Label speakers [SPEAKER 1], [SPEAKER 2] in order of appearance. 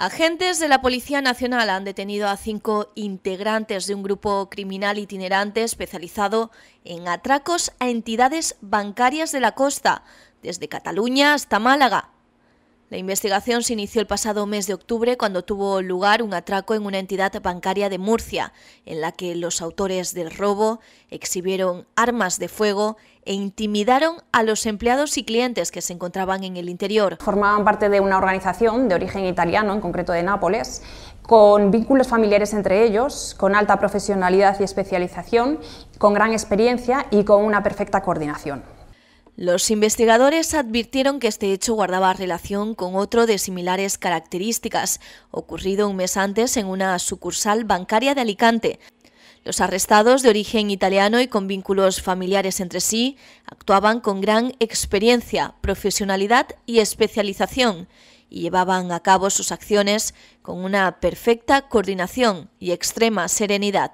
[SPEAKER 1] Agentes de la Policía Nacional han detenido a cinco integrantes de un grupo criminal itinerante especializado en atracos a entidades bancarias de la costa, desde Cataluña hasta Málaga. La investigación se inició el pasado mes de octubre cuando tuvo lugar un atraco en una entidad bancaria de Murcia, en la que los autores del robo exhibieron armas de fuego e intimidaron a
[SPEAKER 2] los empleados y clientes que se encontraban en el interior. Formaban parte de una organización de origen italiano, en concreto de Nápoles, con vínculos familiares entre ellos, con alta profesionalidad y especialización, con gran experiencia y con una perfecta coordinación. Los
[SPEAKER 1] investigadores advirtieron que este hecho guardaba relación con otro de similares características, ocurrido un mes antes en una sucursal bancaria de Alicante. Los arrestados, de origen italiano y con vínculos familiares entre sí, actuaban con gran experiencia, profesionalidad y especialización, y llevaban a cabo sus acciones con una perfecta coordinación y extrema serenidad.